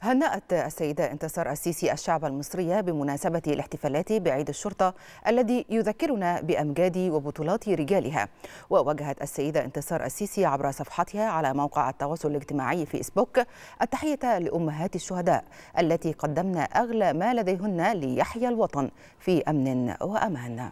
هنأت السيدة انتصار السيسي الشعب المصري بمناسبة الاحتفالات بعيد الشرطة الذي يذكرنا بأمجاد وبطولات رجالها ووجهت السيدة انتصار السيسي عبر صفحتها على موقع التواصل الاجتماعي فيسبوك التحية لأمهات الشهداء التي قدمنا أغلى ما لديهن ليحيا الوطن في أمن وأمان